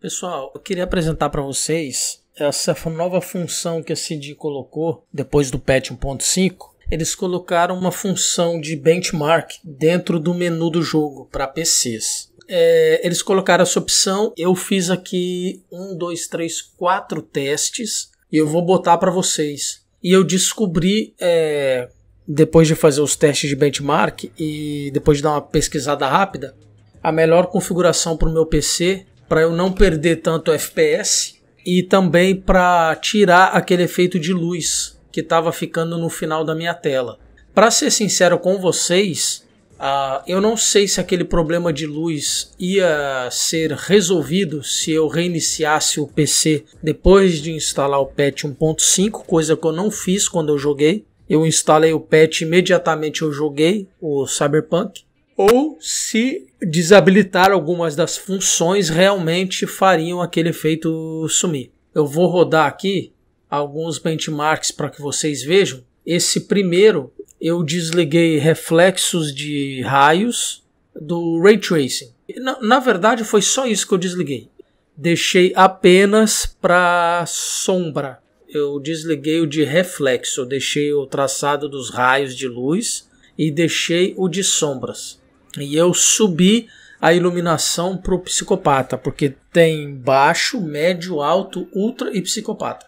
Pessoal, eu queria apresentar para vocês essa nova função que a CD colocou depois do patch 1.5. Eles colocaram uma função de benchmark dentro do menu do jogo para PCs. É, eles colocaram essa opção. Eu fiz aqui um, dois, três, quatro testes e eu vou botar para vocês. E eu descobri, é, depois de fazer os testes de benchmark e depois de dar uma pesquisada rápida, a melhor configuração para o meu PC para eu não perder tanto FPS e também para tirar aquele efeito de luz que estava ficando no final da minha tela. Para ser sincero com vocês, uh, eu não sei se aquele problema de luz ia ser resolvido se eu reiniciasse o PC depois de instalar o patch 1.5, coisa que eu não fiz quando eu joguei. Eu instalei o patch imediatamente eu joguei o Cyberpunk ou se desabilitar algumas das funções realmente fariam aquele efeito sumir. Eu vou rodar aqui alguns benchmarks para que vocês vejam. Esse primeiro eu desliguei reflexos de raios do ray tracing. Na, na verdade, foi só isso que eu desliguei. Deixei apenas para sombra. Eu desliguei o de reflexo, eu deixei o traçado dos raios de luz e deixei o de sombras. E eu subi a iluminação para o psicopata, porque tem baixo, médio, alto, ultra e psicopata.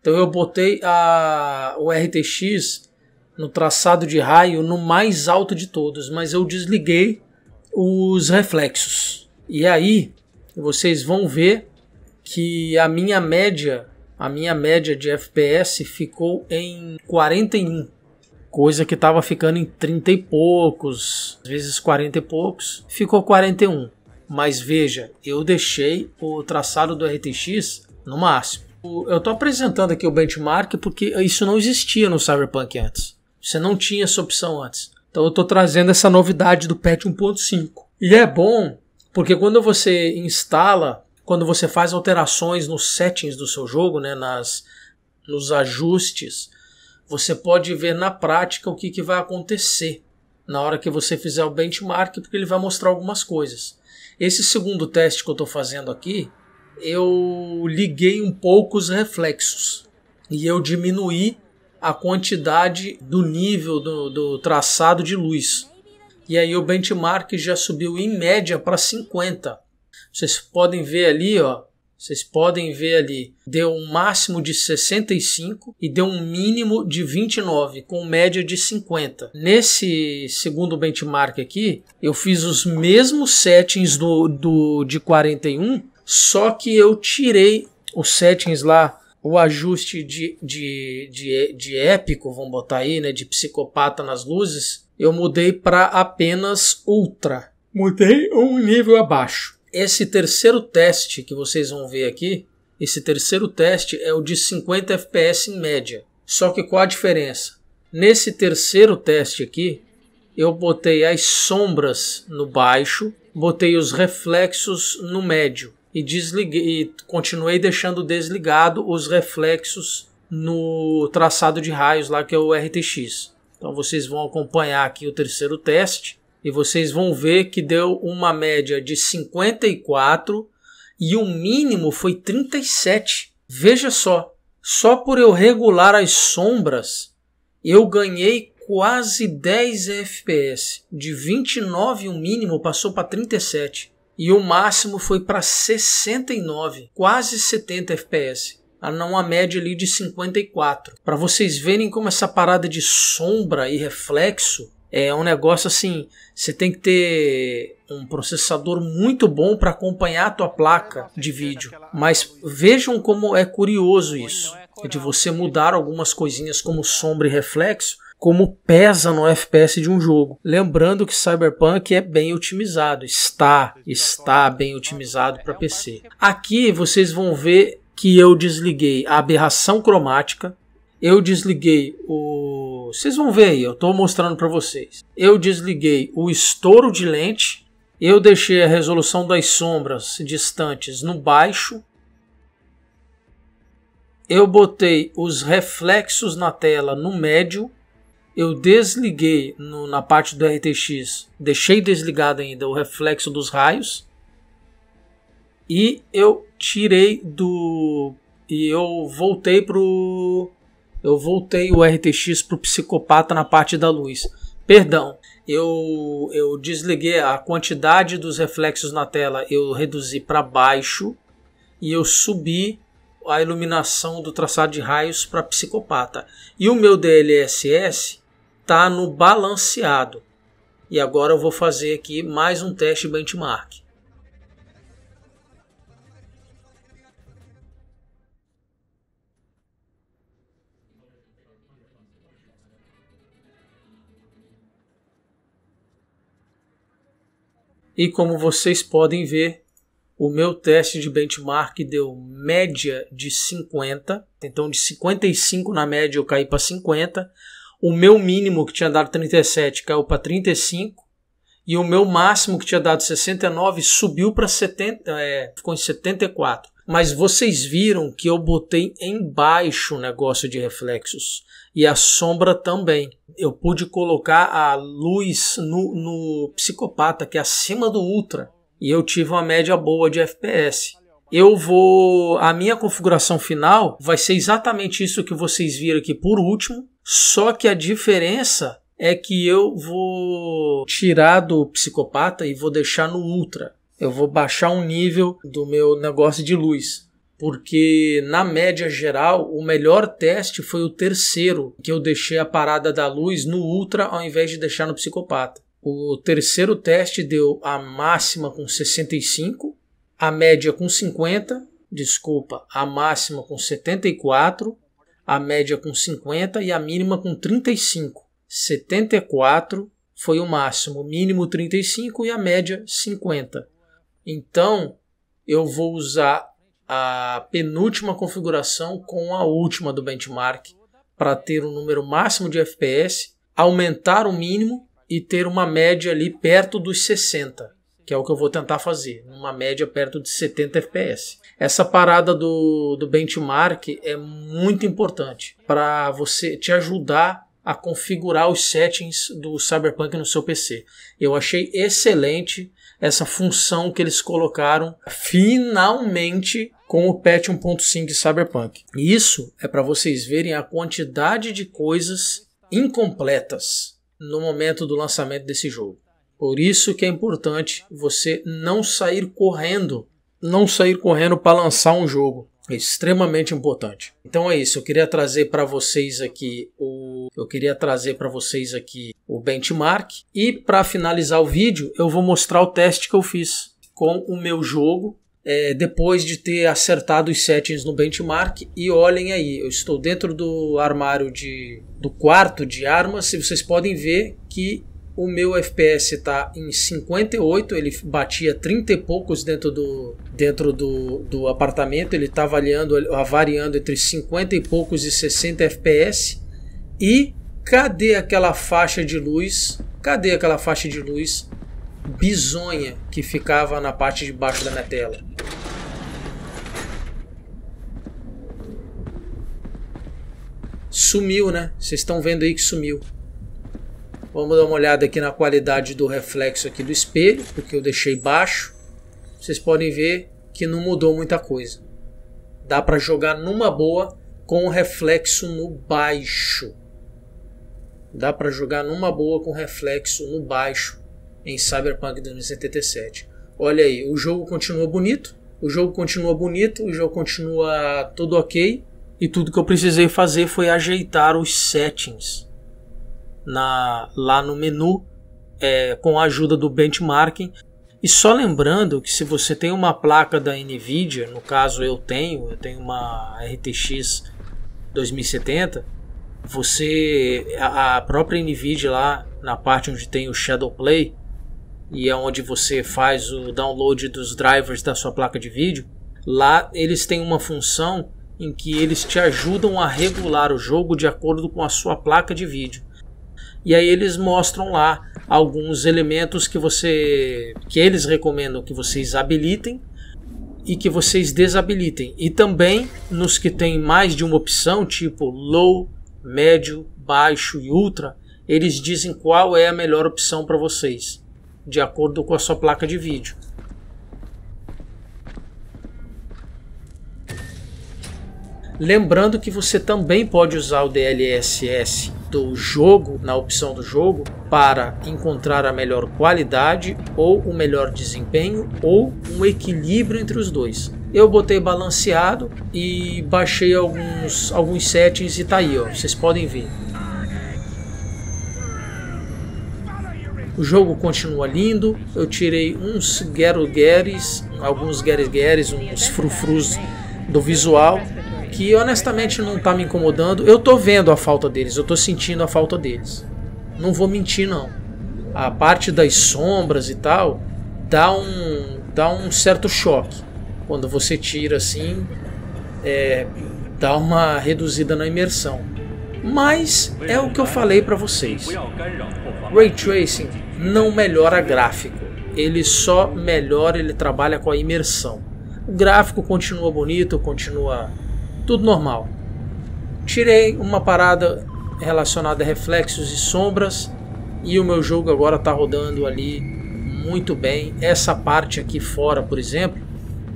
Então eu botei a, o RTX no traçado de raio no mais alto de todos, mas eu desliguei os reflexos. E aí vocês vão ver que a minha média, a minha média de FPS ficou em 41 coisa que estava ficando em 30 e poucos, às vezes 40 e poucos, ficou 41. Mas veja, eu deixei o traçado do RTX no máximo. Eu estou apresentando aqui o benchmark porque isso não existia no Cyberpunk antes. Você não tinha essa opção antes. Então eu estou trazendo essa novidade do patch 1.5. E é bom porque quando você instala, quando você faz alterações nos settings do seu jogo, né, nas, nos ajustes, você pode ver na prática o que, que vai acontecer na hora que você fizer o benchmark, porque ele vai mostrar algumas coisas. Esse segundo teste que eu estou fazendo aqui, eu liguei um pouco os reflexos e eu diminuí a quantidade do nível do, do traçado de luz. E aí o benchmark já subiu em média para 50. Vocês podem ver ali, ó, vocês podem ver ali, deu um máximo de 65 e deu um mínimo de 29, com média de 50. Nesse segundo benchmark aqui, eu fiz os mesmos settings do, do de 41, só que eu tirei os settings lá, o ajuste de, de, de, de épico, vamos botar aí, né, de psicopata nas luzes, eu mudei para apenas ultra. Mudei um nível abaixo. Esse terceiro teste que vocês vão ver aqui, esse terceiro teste é o de 50 FPS em média. Só que qual a diferença? Nesse terceiro teste aqui, eu botei as sombras no baixo, botei os reflexos no médio e desliguei e continuei deixando desligado os reflexos no traçado de raios lá que é o RTX. Então vocês vão acompanhar aqui o terceiro teste e vocês vão ver que deu uma média de 54 e o mínimo foi 37. Veja só, só por eu regular as sombras, eu ganhei quase 10 FPS. De 29 o mínimo passou para 37 e o máximo foi para 69, quase 70 FPS a não a média ali de 54. Para vocês verem como essa parada de sombra e reflexo é um negócio assim, você tem que ter um processador muito bom para acompanhar a tua placa de vídeo. Mas vejam como é curioso isso, de você mudar algumas coisinhas como sombra e reflexo, como pesa no FPS de um jogo. Lembrando que Cyberpunk é bem otimizado, está, está bem otimizado para PC. Aqui vocês vão ver que eu desliguei a aberração cromática, eu desliguei o vocês vão ver aí, eu estou mostrando para vocês. Eu desliguei o estouro de lente, eu deixei a resolução das sombras distantes no baixo, eu botei os reflexos na tela no médio, eu desliguei no, na parte do RTX, deixei desligado ainda o reflexo dos raios e eu tirei do e eu voltei pro eu voltei o RTX pro psicopata na parte da luz. Perdão, eu, eu desliguei a quantidade dos reflexos na tela, eu reduzi para baixo e eu subi a iluminação do traçado de raios para psicopata. E o meu DLSS tá no balanceado. E agora eu vou fazer aqui mais um teste benchmark. E como vocês podem ver, o meu teste de benchmark deu média de 50, então de 55 na média eu caí para 50. O meu mínimo que tinha dado 37 caiu para 35 e o meu máximo que tinha dado 69 subiu para 70, é, ficou em 74 mas vocês viram que eu botei embaixo o negócio de reflexos e a sombra também. Eu pude colocar a luz no, no psicopata, que é acima do ultra, e eu tive uma média boa de FPS. Eu vou. A minha configuração final vai ser exatamente isso que vocês viram aqui por último, só que a diferença é que eu vou tirar do psicopata e vou deixar no ultra eu vou baixar um nível do meu negócio de luz. Porque, na média geral, o melhor teste foi o terceiro, que eu deixei a parada da luz no ultra ao invés de deixar no psicopata. O terceiro teste deu a máxima com 65, a média com 50, desculpa, a máxima com 74, a média com 50 e a mínima com 35. 74 foi o máximo, o mínimo 35 e a média 50. Então, eu vou usar a penúltima configuração com a última do benchmark para ter um número máximo de FPS, aumentar o mínimo e ter uma média ali perto dos 60, que é o que eu vou tentar fazer, uma média perto de 70 FPS. Essa parada do, do benchmark é muito importante para você te ajudar a configurar os settings do Cyberpunk no seu PC. Eu achei excelente essa função que eles colocaram finalmente com o patch 1.5 de Cyberpunk. isso é para vocês verem a quantidade de coisas incompletas no momento do lançamento desse jogo. Por isso que é importante você não sair correndo, não sair correndo para lançar um jogo. É extremamente importante. Então é isso, eu queria trazer para vocês aqui o eu queria trazer para vocês aqui o benchmark e para finalizar o vídeo eu vou mostrar o teste que eu fiz com o meu jogo é, depois de ter acertado os settings no benchmark. E olhem aí, eu estou dentro do armário de, do quarto de armas e vocês podem ver que o meu FPS está em 58, ele batia 30 e poucos dentro do, dentro do, do apartamento, ele está variando, variando entre 50 e poucos e 60 FPS. E cadê aquela faixa de luz? Cadê aquela faixa de luz bizonha que ficava na parte de baixo da minha tela? Sumiu, né? Vocês estão vendo aí que sumiu. Vamos dar uma olhada aqui na qualidade do reflexo aqui do espelho, porque eu deixei baixo. Vocês podem ver que não mudou muita coisa. Dá para jogar numa boa com o reflexo no baixo dá para jogar numa boa com reflexo no baixo em Cyberpunk 2077. Olha aí, o jogo continua bonito, o jogo continua bonito, o jogo continua todo ok. E tudo que eu precisei fazer foi ajeitar os settings na, lá no menu é, com a ajuda do benchmarking. E só lembrando que se você tem uma placa da Nvidia, no caso eu tenho, eu tenho uma RTX 2070 você, a própria NVIDIA lá, na parte onde tem o Shadow Play, e é onde você faz o download dos drivers da sua placa de vídeo, lá eles têm uma função em que eles te ajudam a regular o jogo de acordo com a sua placa de vídeo. E aí eles mostram lá alguns elementos que você que eles recomendam que vocês habilitem e que vocês desabilitem. E também nos que tem mais de uma opção, tipo low, médio, baixo e ultra, eles dizem qual é a melhor opção para vocês, de acordo com a sua placa de vídeo. Lembrando que você também pode usar o DLSS do jogo, na opção do jogo, para encontrar a melhor qualidade ou o melhor desempenho ou um equilíbrio entre os dois. Eu botei balanceado e baixei alguns, alguns settings e tá aí, ó. Vocês podem ver. O jogo continua lindo. Eu tirei uns guerugueres, alguns guerugueres, uns frufrus do visual, que honestamente não tá me incomodando. Eu tô vendo a falta deles, eu tô sentindo a falta deles. Não vou mentir não. A parte das sombras e tal dá um dá um certo choque. Quando você tira assim, é, dá uma reduzida na imersão. Mas é o que eu falei para vocês. Ray Tracing não melhora gráfico, ele só melhora, ele trabalha com a imersão. O gráfico continua bonito, continua tudo normal. Tirei uma parada relacionada a reflexos e sombras e o meu jogo agora está rodando ali muito bem. Essa parte aqui fora, por exemplo,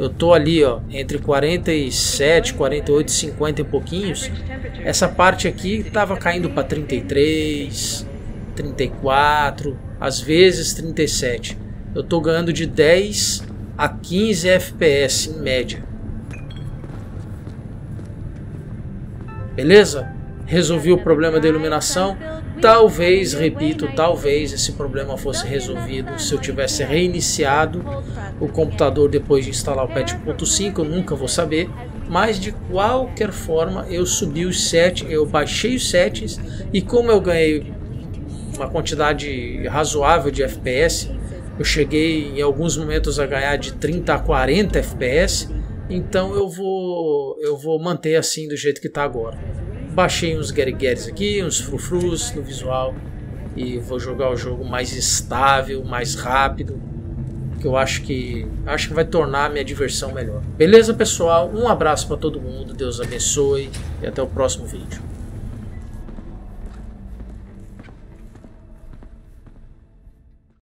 eu tô ali, ó, entre 47, 48, 50 e pouquinhos. Essa parte aqui tava caindo para 33, 34, às vezes 37. Eu tô ganhando de 10 a 15 FPS em média. Beleza? Resolvi o problema da iluminação. Talvez, repito, talvez esse problema fosse resolvido se eu tivesse reiniciado o computador depois de instalar o patch eu nunca vou saber, mas de qualquer forma eu subi os sete eu baixei os settings e como eu ganhei uma quantidade razoável de FPS, eu cheguei em alguns momentos a ganhar de 30 a 40 FPS, então eu vou eu vou manter assim do jeito que está agora baixei uns guerigueres aqui, uns frufrus no visual e vou jogar o jogo mais estável, mais rápido, que eu acho que acho que vai tornar a minha diversão melhor. Beleza, pessoal? Um abraço para todo mundo, Deus abençoe e até o próximo vídeo.